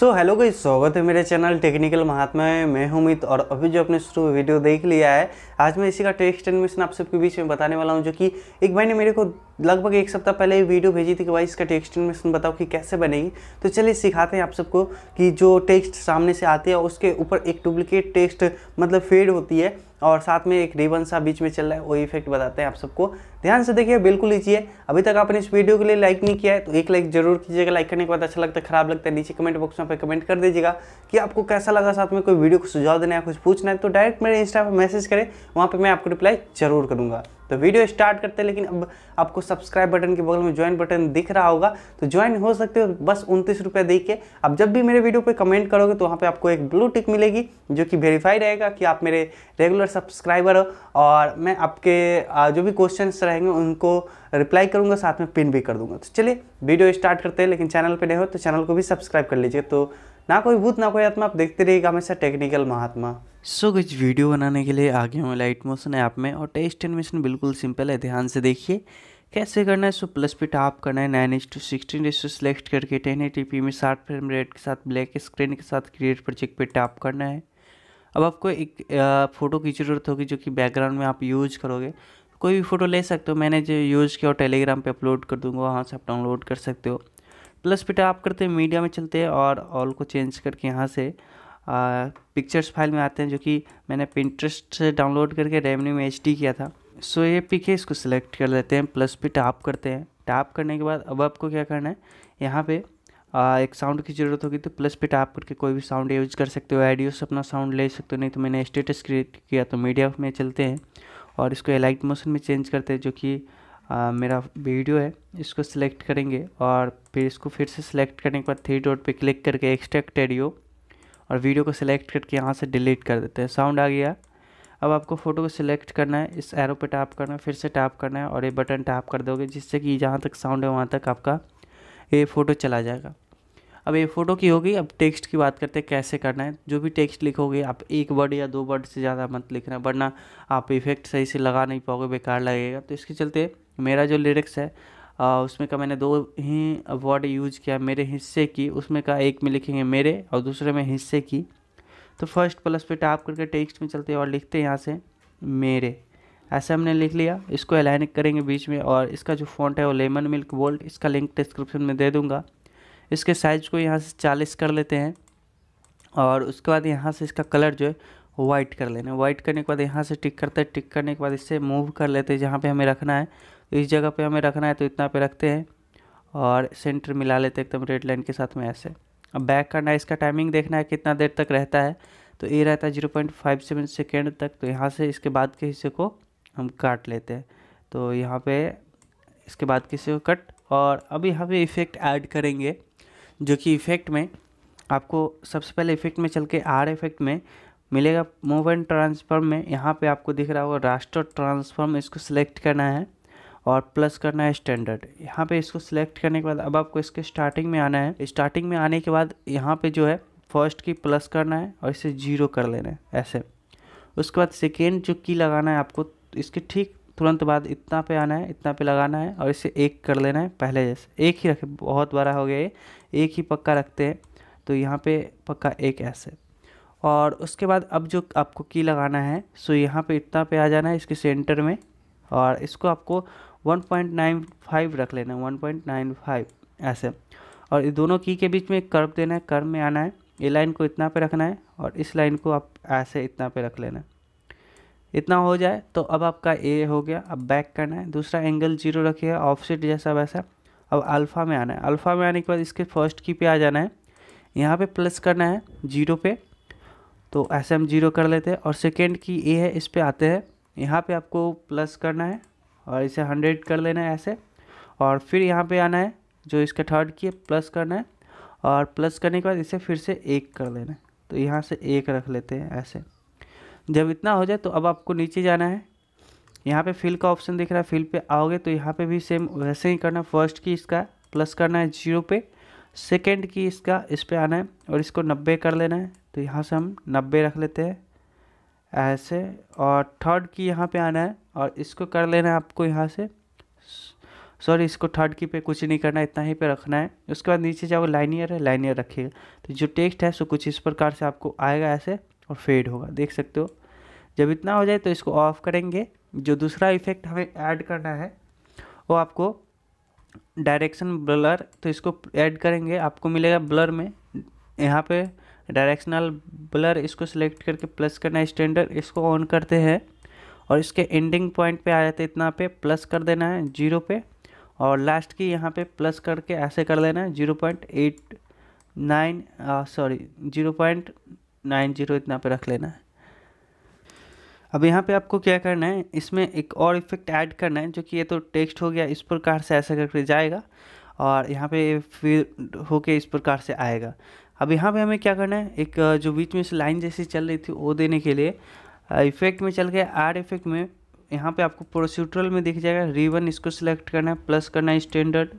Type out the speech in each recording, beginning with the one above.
so hello गई स्वागत है मेरे चैनल टेक्निकल महात्मा में मैं हूं मित और अभी जो अपने शुरू वीडियो देख लिया है आज मैं इसी का टेस्ट एंड मिशन आप सबके बीच में बताने वाला हूं जो कि एक भाई ने मेरे को लगभग एक सप्ताह पहले वीडियो भेजी थी कि भाई इसका टेक्स्ट एनिमेशन बताओ कि कैसे बनेगी तो चलिए सिखाते हैं आप सबको कि जो टेक्स्ट सामने से आते हैं उसके ऊपर एक डुप्लिकेट टेक्स्ट मतलब फेड होती है और साथ में एक रिबन सा बीच में चल रहा है वो इफेक्ट बताते हैं आप सबको ध्यान से देखिए बिल्कुल लीजिए अभी तक आपने इस वीडियो के लिए लाइक नहीं किया है तो एक लाइक जरूर कीजिएगा लाइक करने के बाद अच्छा लगता है खराब लगता है नीचे कमेंट बॉक्स में पे कमेंट कर दीजिएगा कि आपको कैसा लगा साथ में कोई वीडियो को सुझाव देना है कुछ पूछना है तो डायरेक्ट मेरे इंस्टा पर मैसेज करें वहाँ पर मैं आपको रिप्लाई जरूर करूँगा तो वीडियो स्टार्ट करते हैं लेकिन अब आपको सब्सक्राइब बटन के बगल में ज्वाइन बटन दिख रहा होगा तो ज्वाइन हो सकते हो बस उनतीस रुपये दे के अब जब भी मेरे वीडियो पे कमेंट करोगे तो वहाँ पर आपको एक ब्लू टिक मिलेगी जो कि वेरीफाई रहेगा कि आप मेरे रेगुलर सब्सक्राइबर हो और मैं आपके जो भी क्वेश्चन रहेंगे उनको रिप्लाई करूँगा साथ में पिन भी कर दूँगा तो चलिए वीडियो स्टार्ट करते हैं लेकिन चैनल पर नहीं हो तो चैनल को भी सब्सक्राइब कर लीजिए तो ना कोई भूत ना कोई आत्मा आप देखते रहिएगा हमेशा टेक्निकल महात्मा सो so, कुछ वीडियो बनाने के लिए आगे हूँ लाइट मोशन ऐप में और टेस्ट एनिमेशन बिल्कुल सिंपल है ध्यान से देखिए कैसे करना है सो प्लस पे टाप करना है nine H two sixteen two select करके टेन ए में साठ फ्रेम रेट के साथ ब्लैक स्क्रीन के साथ क्रिएट प्रोजेक्ट पे टाप करना है अब आपको एक आ, फ़ोटो की ज़रूरत होगी जो कि बैकग्राउंड में आप यूज करोगे कोई भी फ़ोटो ले सकते हो मैंने जो यूज़ किया और टेलीग्राम पर अपलोड कर दूँगा वहाँ से आप डाउनलोड कर सकते हो प्लस पे टाप करते हैं मीडिया में चलते हैं और ऑल को चेंज करके यहाँ से पिक्चर्स फाइल में आते हैं जो कि मैंने पिंट्रस्ट से डाउनलोड करके रेमनी में एच किया था सो ये पिक है इसको सिलेक्ट कर लेते हैं प्लस पे टाप करते हैं टाप करने के बाद अब आपको क्या करना है यहाँ पे आ, एक साउंड की ज़रूरत होगी तो प्लस पे टाप करके कोई भी साउंड यूज कर सकते हो आइडियो से अपना साउंड ले सकते हो नहीं तो मैंने स्टेटस क्रिएट किया तो मीडिया में चलते हैं और इसको एलाइट मोशन में चेंज करते हैं जो कि आ, मेरा वीडियो है इसको सिलेक्ट करेंगे और फिर इसको फिर से सिलेक्ट करने के बाद थ्री डॉट पर क्लिक करके एक्सट्रैक्ट एडियो और वीडियो को सिलेक्ट करके यहाँ से डिलीट कर देते हैं साउंड आ गया अब आपको फ़ोटो को सिलेक्ट करना है इस एरो पे टैप करना है फिर से टैप करना है और ये बटन टैप कर दोगे जिससे कि जहाँ तक साउंड है वहाँ तक आपका ये फ़ोटो चला जाएगा अब ये फ़ोटो की होगी अब टेक्स्ट की बात करते हैं कैसे करना है जो भी टेक्स्ट लिखोगे आप एक वर्ड या दो वर्ड से ज़्यादा मत लिखना वरना आप इफेक्ट सही से लगा नहीं पाओगे बेकार लगेगा तो इसके चलते मेरा जो लिरिक्स है उसमें का मैंने दो ही वर्ड यूज किया मेरे हिस्से की उसमें का एक में लिखेंगे मेरे और दूसरे में हिस्से की तो फर्स्ट प्लस पे टाप करके टेक्स्ट में चलते हैं और लिखते हैं यहाँ से मेरे ऐसे हमने लिख लिया इसको अलाइन करेंगे बीच में और इसका जो फॉन्ट है वो लेमन मिल्क वोल्ट इसका लिंक डिस्क्रिप्शन में दे दूंगा इसके साइज को यहाँ से चालीस कर लेते हैं और उसके बाद यहाँ से इसका कलर जो है वाइट कर लेना वाइट करने के बाद यहाँ से टिक करते हैं टिक करने के बाद इससे मूव कर लेते हैं जहाँ पे हमें रखना है इस जगह पे हमें रखना है तो इतना पे रखते हैं और सेंटर मिला लेते हैं एकदम रेड लाइन के साथ में ऐसे अब बैक करना है इसका टाइमिंग देखना है कितना देर तक रहता है तो ये रहता है zero point five seven second तक तो यहाँ से इसके बाद के हिस्से को हम काट लेते हैं तो यहाँ पे इसके बाद के हिस्से को कट और अब यहाँ पे इफ़ेक्ट ऐड करेंगे जो कि इफ़ेक्ट में आपको सबसे पहले इफ़ेक्ट में चल के आर इफ़ेक्ट में मिलेगा मूव एंड ट्रांसफॉर्म में यहाँ पे आपको दिख रहा होगा रास्टर ट्रांसफॉर्म इसको सिलेक्ट करना है और प्लस करना है स्टैंडर्ड यहाँ पे इसको सिलेक्ट करने के बाद अब आपको इसके स्टार्टिंग में आना है स्टार्टिंग में आने के बाद यहाँ पे जो है फर्स्ट की प्लस करना है और इसे जीरो कर लेना है ऐसे उसके बाद सेकेंड जो की लगाना है आपको इसके ठीक तुरंत बाद इतना पे आना है इतना पे लगाना है और इसे एक कर लेना है पहले जैसे एक ही रखें बहुत बड़ा हो गया ये एक ही पक्का रखते हैं तो यहाँ पे पक्का एक ऐसे और उसके बाद अब जो आपको की लगाना है सो यहाँ पे इतना पे आ जाना है इसके सेंटर में और इसको आपको 1.95 रख लेना है 1.95 ऐसे और ये दोनों की के बीच में एक कर्व देना है कर्व में आना है ये लाइन को इतना पे रखना है और इस लाइन को आप ऐसे इतना पे रख लेना है इतना हो जाए तो अब आपका ए हो गया अब बैक करना है दूसरा एंगल जीरो रखिए ऑफसेट जैसा वैसा अब अल्फ़ा में आना है अल्फ़ा में आने के बाद इसके फर्स्ट की पे आ जाना है यहाँ पे प्लस करना है जीरो पे तो ऐसे हम जीरो कर लेते हैं और सेकेंड की ए है इस पर आते हैं यहाँ पे आपको प्लस करना है और इसे हंड्रेड कर लेना है ऐसे और फिर यहाँ पे आना है जो इसका थर्ड की है प्लस करना है और प्लस करने के बाद इसे फिर से एक कर लेना है तो यहाँ से एक रख लेते हैं ऐसे जब इतना हो जाए तो अब आपको नीचे जाना है यहाँ पे फिल का ऑप्शन दिख रहा है फिल पे आओगे तो यहाँ पे भी सेम वैसे ही करना फर्स्ट की इसका प्लस करना है जीरो पे सेकेंड की इसका इस पर आना है और इसको नब्बे कर लेना है तो यहाँ से हम नब्बे रख लेते हैं ऐसे और थर्ड की यहाँ पे आना है और इसको कर लेना है आपको यहाँ से सॉरी इसको थर्ड की पे कुछ नहीं करना इतना ही पे रखना है उसके बाद नीचे जाओ लाइनियर है लाइनियर रखिएगा तो जो टेक्स्ट है सो कुछ इस प्रकार से आपको आएगा ऐसे और फेड होगा देख सकते हो जब इतना हो जाए तो इसको ऑफ करेंगे जो दूसरा इफेक्ट हमें ऐड करना है वो आपको डायरेक्शन ब्लर तो इसको ऐड करेंगे आपको मिलेगा ब्लर में यहाँ पे डायरेक्शनल ब्लर इसको सिलेक्ट करके प्लस करना स्टैंडर्ड इसको ऑन करते हैं और इसके एंडिंग पॉइंट पे आ जाते इतना पे प्लस कर देना है जीरो पे और लास्ट की यहाँ पे प्लस करके ऐसे कर देना है zero point eight nine sorry zero point nine zero इतना पे रख लेना है अब यहाँ पे आपको क्या करना है इसमें एक और इफेक्ट ऐड करना है जो कि ये तो टेक्स्ट हो गया इस प्रकार से ऐसे करके जाएगा और यहाँ पे फिर होके इस प्रकार से आएगा अब यहाँ पे हमें क्या करना है एक जो बीच में से लाइन जैसी चल रही थी वो देने के लिए इफेक्ट में चल गए आर इफेक्ट में यहाँ पे आपको प्रोसीड्रल में दिख जाएगा रिबन इसको सिलेक्ट करना है प्लस करना है स्टैंडर्ड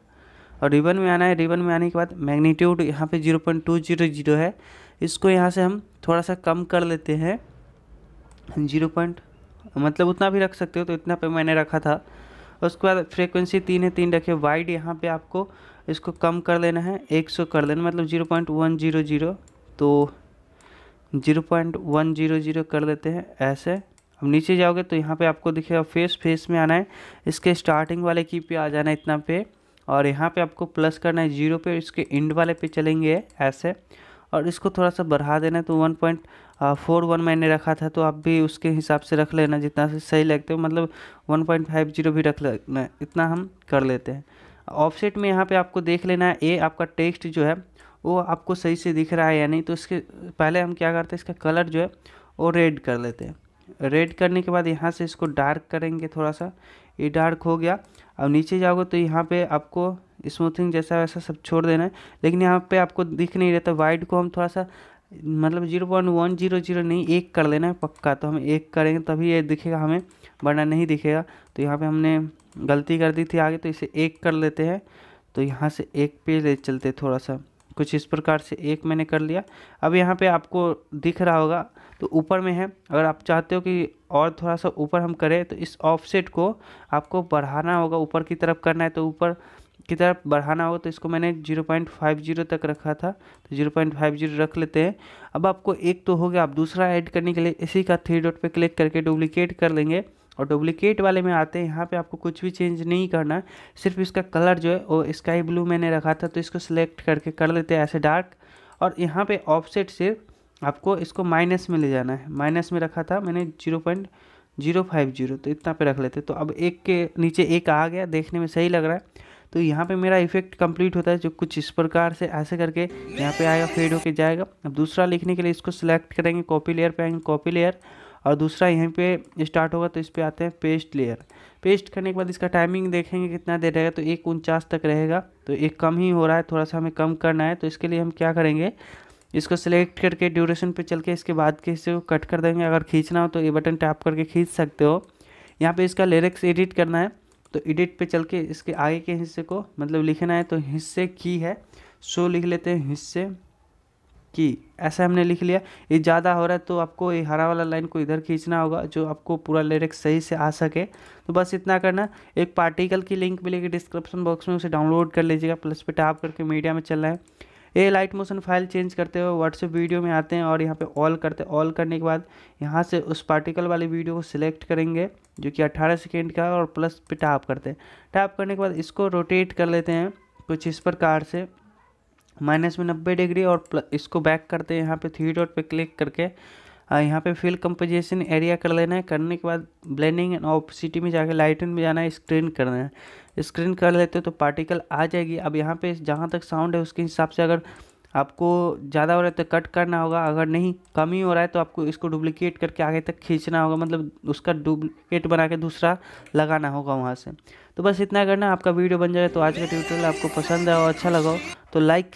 और रिबन में आना है रिबन में आने के बाद मैग्नीट्यूड यहाँ पे zero point two zero zero है इसको यहाँ से हम थोड़ा सा कम कर लेते हैं जीरो पॉइंट मतलब उतना भी रख सकते हो तो इतना पे मैंने रखा था उसके बाद फ्रीक्वेंसी तीन है तीन रखे वाइड यहाँ पे आपको इसको कम कर लेना है एक सौ कर देना मतलब zero point one zero zero तो zero point one zero zero कर लेते हैं ऐसे अब नीचे जाओगे तो यहाँ पे आपको दिखेगा फेस फेस में आना है इसके स्टार्टिंग वाले की पे आ जाना है इतना पे और यहाँ पे आपको प्लस करना है जीरो पे इसके एंड वाले पे चलेंगे ऐसे और इसको थोड़ा सा बढ़ा देना तो वन पॉइंट फोर वन मैंने रखा था तो आप भी उसके हिसाब से रख लेना जितना से सही लगते हो मतलब वन पॉइंट फाइव जीरो भी रख लेना इतना हम कर लेते हैं ऑफसेट में यहाँ पे आपको देख लेना है ए आपका टेक्स्ट जो है वो आपको सही से दिख रहा है या नहीं तो इसके पहले हम क्या करते हैं इसका कलर जो है वो रेड कर लेते हैं रेड करने के बाद यहाँ से इसको डार्क करेंगे थोड़ा सा ये डार्क हो गया अब नीचे जाओगे तो यहाँ पे आपको स्मूथिंग जैसा वैसा सब छोड़ देना है लेकिन यहाँ पे आपको दिख नहीं रहता वाइड को हम थोड़ा सा मतलब zero point one zero zero नहीं एक कर लेना है पक्का तो हम एक करेंगे तभी ये दिखेगा हमें वरना नहीं दिखेगा तो यहाँ पे हमने गलती कर दी थी आगे तो इसे एक कर लेते हैं तो यहाँ से एक पे ले चलते थोड़ा सा कुछ इस प्रकार से एक मैंने कर लिया अब यहाँ पे आपको दिख रहा होगा तो ऊपर में है अगर आप चाहते हो कि और थोड़ा सा ऊपर हम करें तो इस ऑफसेट को आपको बढ़ाना होगा ऊपर की तरफ करना है तो ऊपर की तरफ बढ़ाना होगा तो इसको मैंने 0.50 तक रखा था तो 0.50 रख लेते हैं अब आपको एक तो हो गया आप दूसरा ऐड करने के लिए इसी का थ्री डॉट पर क्लिक करके डुप्लीकेट कर लेंगे और डुप्लीकेट वाले में आते हैं यहाँ पे आपको कुछ भी चेंज नहीं करना है सिर्फ इसका कलर जो है वो स्काई ब्लू मैंने रखा था तो इसको सिलेक्ट करके कर लेते हैं ऐसे डार्क और यहाँ पे ऑफसेट से आपको इसको माइनस में ले जाना है माइनस में रखा था मैंने zero point zero five zero तो इतना पे रख लेते तो अब एक के नीचे एक आ गया देखने में सही लग रहा है तो यहाँ पे मेरा इफेक्ट कंप्लीट होता है जो कुछ इस प्रकार से ऐसे करके यहाँ पे आएगा फेड होके जाएगा अब दूसरा लिखने के लिए इसको सिलेक्ट करेंगे कॉपी लेयर पे आएंगे कॉपी लेयर और दूसरा यहीं पे स्टार्ट होगा तो इस पर आते हैं पेस्ट लेयर पेस्ट करने के बाद इसका टाइमिंग देखेंगे कितना देर रहेगा तो एक उनचास तक रहेगा तो एक कम ही हो रहा है थोड़ा सा हमें कम करना है तो इसके लिए हम क्या करेंगे इसको सिलेक्ट करके ड्यूरेशन पे चल के इसके बाद के हिस्से को कट कर देंगे अगर खींचना हो तो ये बटन टैप करके खींच सकते हो यहाँ पे इसका लिरिक्स एडिट करना है तो एडिट पे चल के इसके आगे के हिस्से को मतलब लिखना है तो हिस्से की है सो लिख लेते हैं हिस्से कि ऐसा हमने लिख लिया ये ज़्यादा हो रहा है तो आपको ये हरा वाला लाइन को इधर खींचना होगा जो आपको पूरा लिरिक्स सही से आ सके तो बस इतना करना एक पार्टिकल की लिंक मिलेगी डिस्क्रिप्शन बॉक्स में उसे डाउनलोड कर लीजिएगा प्लस पे टैप करके मीडिया में चलना है ये लाइट मोशन फाइल चेंज करते हुए व्हाट्सएप वीडियो में आते हैं और यहाँ पर ऑल करते ऑल करने के बाद यहाँ से उस पार्टिकल वाली वीडियो को सिलेक्ट करेंगे जो कि अट्ठारह सेकेंड का और प्लस पे टैप करते हैं टैप करने के बाद इसको रोटेट कर लेते हैं कुछ इस प्रकार से माइनस में नब्बे डिग्री और इसको बैक करते हैं यहाँ पे थ्री डॉट पे क्लिक करके यहाँ पे फिल कंपोजिशन एरिया कर लेना है करने के बाद ब्लेंडिंग एंड ऑपोसिटी में जाके लाइटन में जाना है स्क्रीन करना है स्क्रीन कर लेते हो तो पार्टिकल आ जाएगी अब यहाँ पे जहाँ तक साउंड है उसके हिसाब से अगर आपको ज़्यादा हो रहा है तो कट करना होगा अगर नहीं कम ही हो रहा है तो आपको इसको डुप्लिकेट करके आगे तक खींचना होगा मतलब उसका डुप्लिकेट बना के दूसरा लगाना होगा वहाँ से तो बस इतना करना आपका वीडियो बन जाए तो आज का ट्यूटोरियल आपको पसंद आओ और अच्छा लगा तो लाइक